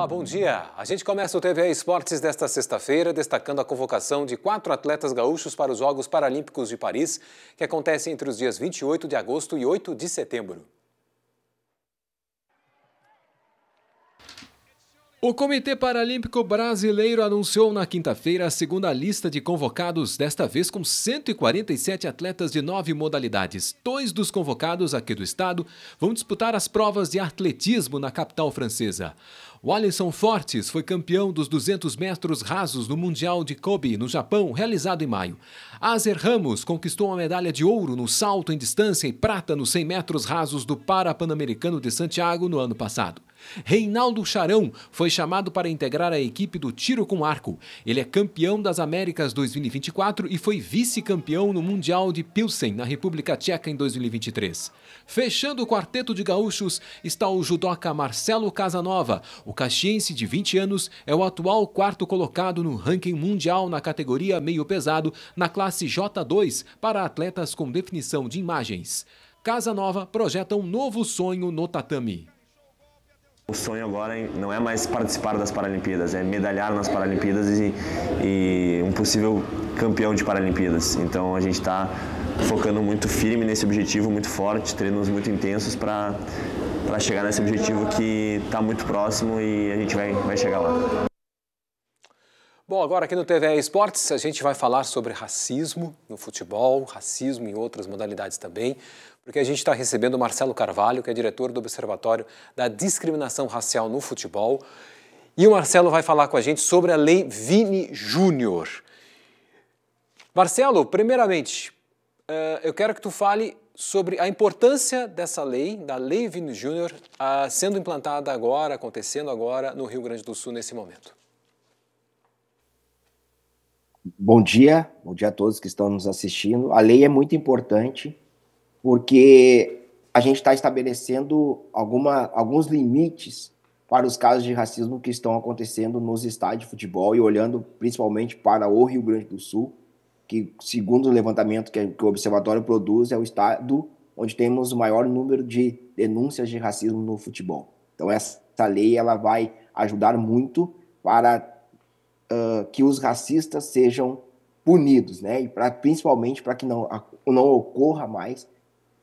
Olá, bom dia. A gente começa o TVE Esportes desta sexta-feira destacando a convocação de quatro atletas gaúchos para os Jogos Paralímpicos de Paris, que acontecem entre os dias 28 de agosto e 8 de setembro. O Comitê Paralímpico Brasileiro anunciou na quinta-feira a segunda lista de convocados, desta vez com 147 atletas de nove modalidades. Dois dos convocados aqui do estado vão disputar as provas de atletismo na capital francesa. O Alisson Fortes foi campeão dos 200 metros rasos no Mundial de Kobe, no Japão, realizado em maio. Azer Ramos conquistou a medalha de ouro no salto em distância e prata nos 100 metros rasos do Parapanamericano de Santiago no ano passado. Reinaldo Charão foi chamado para integrar a equipe do tiro com arco. Ele é campeão das Américas 2024 e foi vice-campeão no Mundial de Pilsen, na República Tcheca, em 2023. Fechando o quarteto de gaúchos está o judoca Marcelo Casanova. O caxiense de 20 anos é o atual quarto colocado no ranking mundial na categoria meio pesado, na classe J2, para atletas com definição de imagens. Casanova projeta um novo sonho no tatame. O sonho agora não é mais participar das Paralimpíadas, é medalhar nas Paralimpíadas e, e um possível campeão de Paralimpíadas. Então a gente está focando muito firme nesse objetivo, muito forte, treinos muito intensos para chegar nesse objetivo que está muito próximo e a gente vai, vai chegar lá. Bom, agora aqui no TV Esportes a gente vai falar sobre racismo no futebol, racismo em outras modalidades também, porque a gente está recebendo o Marcelo Carvalho, que é diretor do Observatório da Discriminação Racial no Futebol. E o Marcelo vai falar com a gente sobre a Lei Vini Júnior. Marcelo, primeiramente, eh, eu quero que tu fale sobre a importância dessa lei, da Lei Vini Júnior, ah, sendo implantada agora, acontecendo agora no Rio Grande do Sul nesse momento. Bom dia, bom dia a todos que estão nos assistindo. A lei é muito importante porque a gente está estabelecendo alguma, alguns limites para os casos de racismo que estão acontecendo nos estádios de futebol e olhando principalmente para o Rio Grande do Sul, que, segundo o levantamento que, que o Observatório produz, é o estado onde temos o maior número de denúncias de racismo no futebol. Então, essa lei ela vai ajudar muito para uh, que os racistas sejam punidos, né? E pra, principalmente para que não, não ocorra mais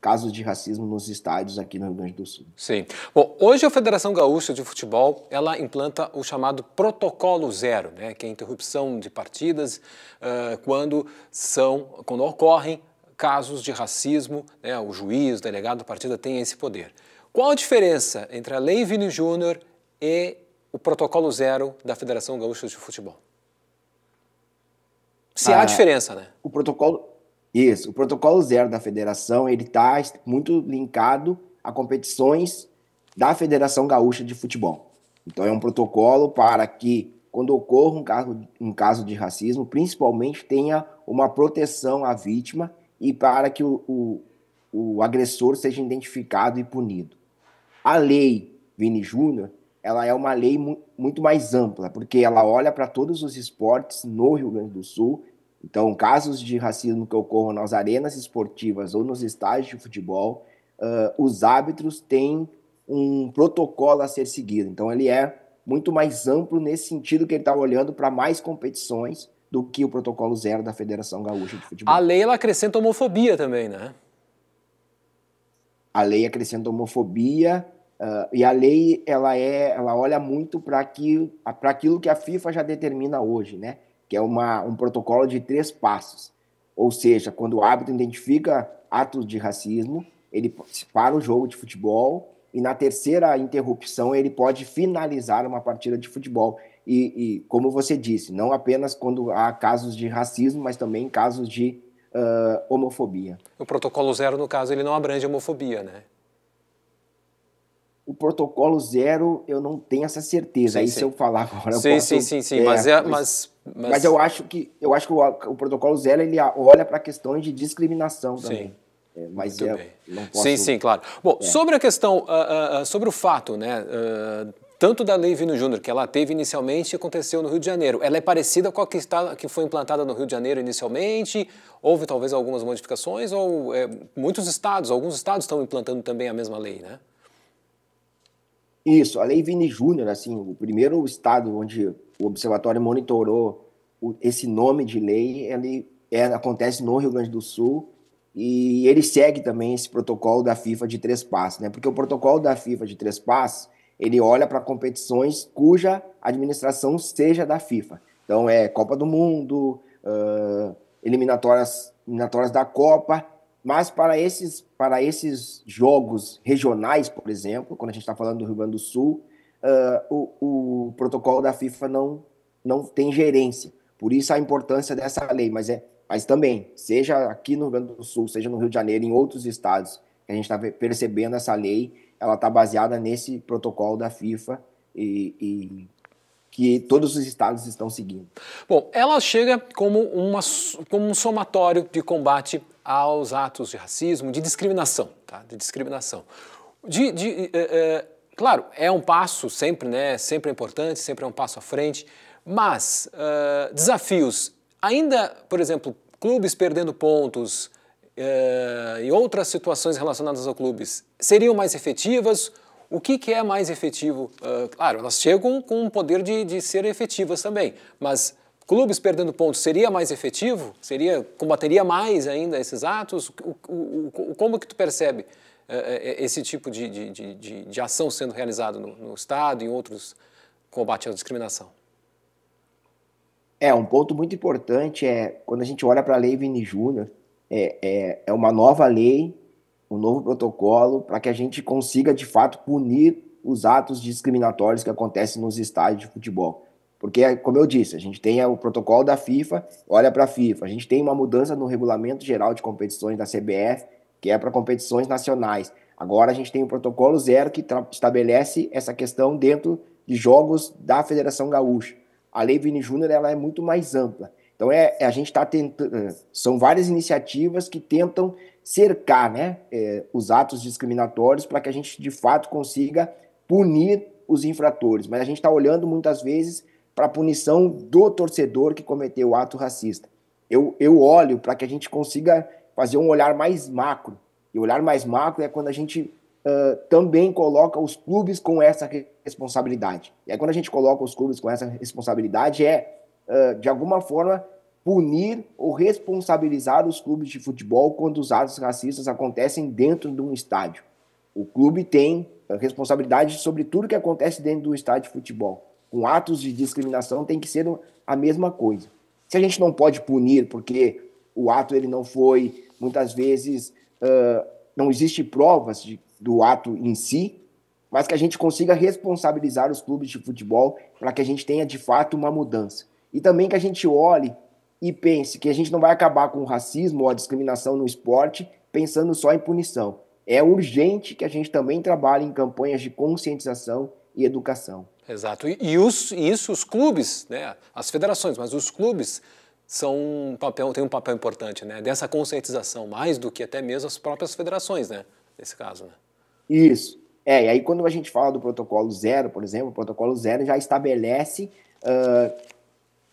casos de racismo nos estádios aqui no Rio Grande do Sul. Sim. Bom, hoje a Federação Gaúcha de Futebol, ela implanta o chamado protocolo zero, né, que é a interrupção de partidas uh, quando são, quando ocorrem casos de racismo, né, o juiz, o delegado da partida tem esse poder. Qual a diferença entre a Lei Vini Júnior e o protocolo zero da Federação Gaúcha de Futebol. Se ah, há diferença, né? O protocolo, isso, o protocolo zero da federação, ele está muito linkado a competições da Federação Gaúcha de Futebol. Então é um protocolo para que quando ocorra um caso, um caso de racismo, principalmente tenha uma proteção à vítima e para que o, o, o agressor seja identificado e punido. A lei Vini Júnior, ela é uma lei mu muito mais ampla, porque ela olha para todos os esportes no Rio Grande do Sul. Então, casos de racismo que ocorram nas arenas esportivas ou nos estádios de futebol, uh, os árbitros têm um protocolo a ser seguido. Então, ele é muito mais amplo nesse sentido que ele está olhando para mais competições do que o protocolo zero da Federação Gaúcha de Futebol. A lei ela acrescenta homofobia também, né? A lei acrescenta homofobia, Uh, e a lei ela é, ela olha muito para aquilo, para aquilo que a FIFA já determina hoje, né? Que é uma, um protocolo de três passos. Ou seja, quando o árbitro identifica atos de racismo, ele para o jogo de futebol e na terceira interrupção ele pode finalizar uma partida de futebol. E, e como você disse, não apenas quando há casos de racismo, mas também casos de uh, homofobia. O protocolo zero, no caso, ele não abrange homofobia, né? o protocolo zero, eu não tenho essa certeza. Sim, Aí sim. se eu falar agora, sim, eu posso, sim, sim, sim, é, mas, é, mas, mas, mas eu acho que eu acho que o, o protocolo zero ele olha para questões de discriminação também. Sim. É, mas Muito é, não posso... Sim, sim, claro. Bom, é. sobre a questão, uh, uh, sobre o fato, né, uh, tanto da Lei Vino Júnior, que ela teve inicialmente e aconteceu no Rio de Janeiro, ela é parecida com a que, está, que foi implantada no Rio de Janeiro inicialmente? Houve talvez algumas modificações ou é, muitos estados, alguns estados estão implantando também a mesma lei, né? Isso, a Lei Vini Júnior, assim, o primeiro estado onde o observatório monitorou o, esse nome de lei, ele é, acontece no Rio Grande do Sul e ele segue também esse protocolo da FIFA de três passos, né? Porque o protocolo da FIFA de três passos, ele olha para competições cuja administração seja da FIFA. Então é Copa do Mundo, uh, eliminatórias, eliminatórias da Copa mas para esses, para esses jogos regionais, por exemplo, quando a gente está falando do Rio Grande do Sul, uh, o, o, protocolo da FIFA não, não tem gerência. Por isso a importância dessa lei. Mas, é, mas também, seja aqui no Rio Grande do Sul, seja no Rio de Janeiro, em outros estados, que a gente está percebendo essa lei, ela está baseada nesse protocolo da FIFA e, e que todos os estados estão seguindo. Bom, ela chega como, uma, como um somatório de combate aos atos de racismo, de discriminação, tá? de discriminação. De, de, é, é, claro, é um passo sempre, né? sempre é importante, sempre é um passo à frente, mas é, desafios, ainda, por exemplo, clubes perdendo pontos e outras situações relacionadas ao clubes, seriam mais efetivas? O que, que é mais efetivo? claro, elas chegam com o poder de, de ser efetivas também, mas clubes perdendo pontos, seria mais efetivo? Seria combateria mais ainda esses atos? O, o, o como que tu percebe é, é, é, esse tipo de, de, de, de, ação sendo realizada no, no Estado e em outros combate à discriminação? É, um ponto muito importante é quando a gente olha para a Lei Vini Júnior, é, é, é uma nova lei, um novo protocolo para que a gente consiga de fato punir os atos discriminatórios que acontecem nos estádios de futebol. Porque, como eu disse, a gente tem o protocolo da FIFA, olha para a FIFA. A gente tem uma mudança no regulamento geral de competições da CBF, que é para competições nacionais. Agora a gente tem o protocolo zero que estabelece essa questão dentro de jogos da Federação Gaúcha. A Lei Vini Júnior ela é muito mais ampla. Então é, é a gente está tentando. Eh, são várias iniciativas que tentam cercar né, é, os atos discriminatórios para que a gente de fato consiga punir os infratores. Mas a gente está olhando muitas vezes para a punição do torcedor que cometeu o ato racista. Eu, eu olho para que a gente consiga fazer um olhar mais macro. E o olhar mais macro é quando a gente uh, também coloca os clubes com essa responsabilidade. E aí, quando a gente coloca os clubes com essa responsabilidade, é, uh, de alguma forma, punir ou responsabilizar os clubes de futebol quando os atos racistas acontecem dentro de um estádio. O clube tem responsabilidade sobre tudo que acontece dentro do estádio de futebol com atos de discriminação tem que ser a mesma coisa. Se a gente não pode punir porque o ato ele não foi, muitas vezes uh, não existe provas de, do ato em si, mas que a gente consiga responsabilizar os clubes de futebol para que a gente tenha de fato uma mudança. E também que a gente olhe e pense que a gente não vai acabar com o racismo ou a discriminação no esporte pensando só em punição. É urgente que a gente também trabalhe em campanhas de conscientização e educação. Exato. E, os, isso os clubes, né, as federações, mas os clubes são um papel, têm um papel importante né, dessa conscientização, mais do que até mesmo as próprias federações, né, nesse caso. Né? Isso. É, e aí quando a gente fala do protocolo zero, por exemplo, o protocolo zero já estabelece uh,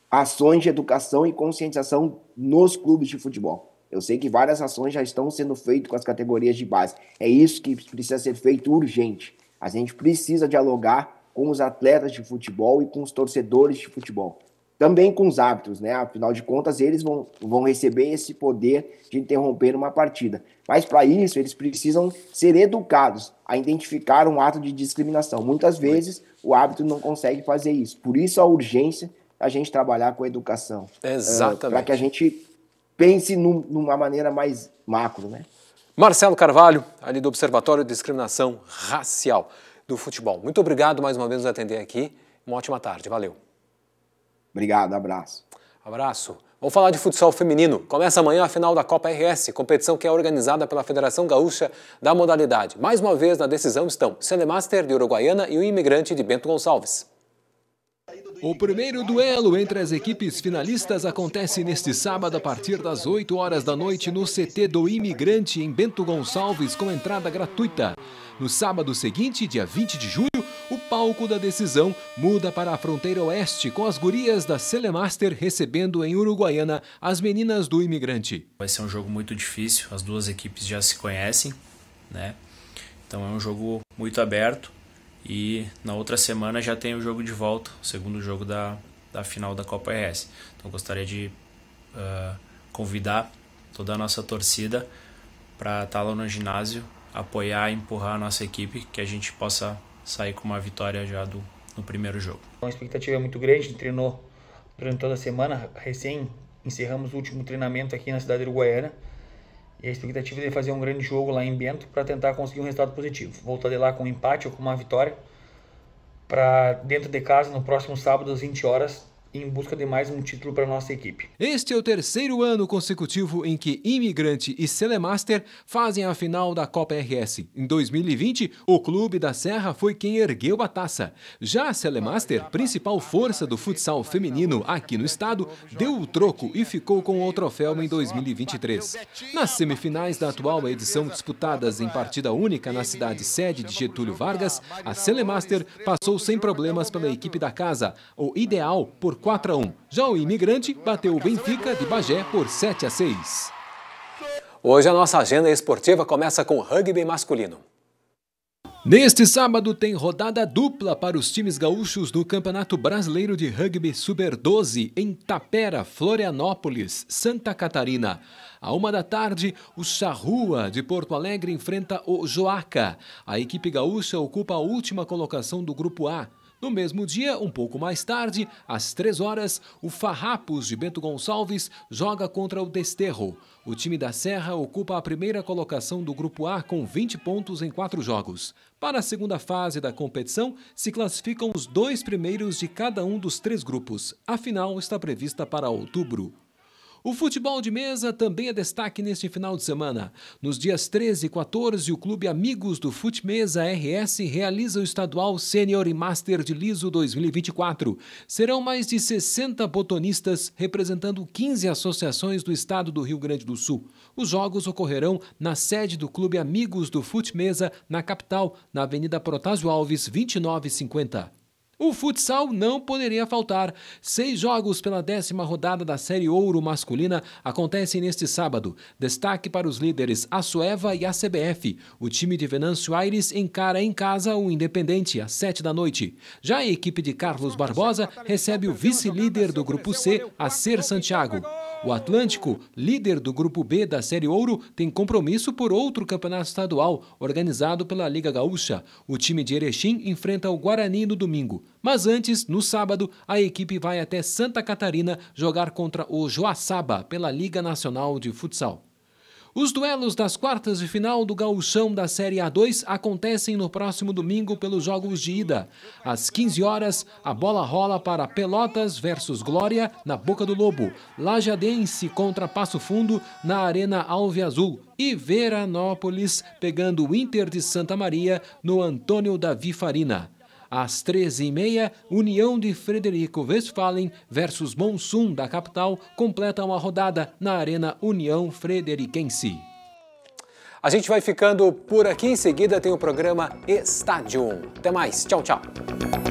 ações de educação e conscientização nos clubes de futebol. Eu sei que várias ações já estão sendo feitas com as categorias de base. É isso que precisa ser feito urgente. A gente precisa dialogar com os atletas de futebol e com os torcedores de futebol. Também com os árbitros, né? Afinal de contas, eles vão, vão receber esse poder de interromper uma partida. Mas para isso, eles precisam ser educados a identificar um ato de discriminação. Muitas vezes, o árbitro não consegue fazer isso. Por isso, a urgência a gente trabalhar com a educação. Ah, Exatamente. Uh, para que a gente pense num, numa maneira mais macro, né? Marcelo Carvalho, ali do Observatório de Discriminação Racial do futebol. Muito obrigado mais uma vez por nos atender aqui. Uma ótima tarde. Valeu. Obrigado, abraço. Abraço. Vamos falar de futsal feminino. Começa amanhã a final da Copa RS, competição que é organizada pela Federação Gaúcha da modalidade. Mais uma vez na decisão estão Celemaster de Uruguaiana e o imigrante de Bento Gonçalves. O primeiro duelo entre as equipes finalistas acontece neste sábado a partir das 8 horas da noite no CT do Imigrante em Bento Gonçalves com entrada gratuita. No sábado seguinte, dia 20 de julho, o palco da decisão muda para a fronteira oeste, com as gurias da Celemaster recebendo em Uruguaiana as meninas do imigrante. Vai ser um jogo muito difícil, as duas equipes já se conhecem, né? Então é um jogo muito aberto e na outra semana já tem o jogo de volta, o segundo jogo da, da final da Copa RS. Então gostaria de uh, convidar toda a nossa torcida para estar tá lá no ginásio apoiar e empurrar a nossa equipe, que a gente possa sair com uma vitória já do, no primeiro jogo. A expectativa é muito grande, treinou durante toda a semana, recém encerramos o último treinamento aqui na cidade uruguaiana, e a expectativa é de fazer um grande jogo lá em Bento para tentar conseguir um resultado positivo. Voltar de lá com um empate ou com uma vitória, para dentro de casa, no próximo sábado às 20 horas, em busca de mais um título para nossa equipe. Este é o terceiro ano consecutivo em que Imigrante e Celemaster fazem a final da Copa RS. Em 2020, o clube da Serra foi quem ergueu a taça. Já a Celemaster, principal força do futsal feminino aqui no estado, deu o troco e ficou com o troféu em 2023. Nas semifinais da atual edição disputadas em partida única na cidade sede de Getúlio Vargas, a Celemaster passou sem problemas pela equipe da casa, o ideal por 4 a 1. Já o Imigrante bateu o Benfica de Bagé por 7 a 6. Hoje a nossa agenda esportiva começa com rugby masculino. Neste sábado tem rodada dupla para os times gaúchos do Campeonato Brasileiro de Rugby Super 12 em Tapera, Florianópolis, Santa Catarina. À uma da tarde, o Charrua de Porto Alegre enfrenta o Joaca. A equipe gaúcha ocupa a última colocação do Grupo A. No mesmo dia, um pouco mais tarde, às 3 horas, o Farrapos de Bento Gonçalves joga contra o Desterro. O time da Serra ocupa a primeira colocação do Grupo A com 20 pontos em quatro jogos. Para a segunda fase da competição, se classificam os dois primeiros de cada um dos três grupos. A final está prevista para outubro. O futebol de mesa também é destaque neste final de semana. Nos dias 13 e 14, o Clube Amigos do Fute Mesa RS realiza o estadual Sênior e Master de Liso 2024. Serão mais de 60 botonistas representando 15 associações do estado do Rio Grande do Sul. Os jogos ocorrerão na sede do Clube Amigos do Fute Mesa, na capital, na Avenida Protásio Alves, 2950. O futsal não poderia faltar. Seis jogos pela décima rodada da Série Ouro masculina acontecem neste sábado. Destaque para os líderes Açoeva e a CBF. O time de Venâncio Aires encara em casa o Independente às sete da noite. Já a equipe de Carlos Barbosa recebe o vice-líder do Grupo C, a Ser Santiago. O Atlântico, líder do Grupo B da Série Ouro, tem compromisso por outro campeonato estadual, organizado pela Liga Gaúcha. O time de Erechim enfrenta o Guarani no domingo. Mas antes, no sábado, a equipe vai até Santa Catarina jogar contra o Joaçaba pela Liga Nacional de Futsal. Os duelos das quartas de final do Gauchão da Série A2 acontecem no próximo domingo pelos jogos de ida. Às 15 horas, a bola rola para Pelotas versus Glória na Boca do Lobo, Lajadense contra Passo Fundo na Arena Alve Azul e Veranópolis pegando o Inter de Santa Maria no Antônio Davi Farina. Às 13h30, União de Frederico Westphalen versus Monsum da capital completa uma rodada na Arena União Frederiquense. A gente vai ficando por aqui. Em seguida tem o programa Estádio. Até mais. Tchau, tchau.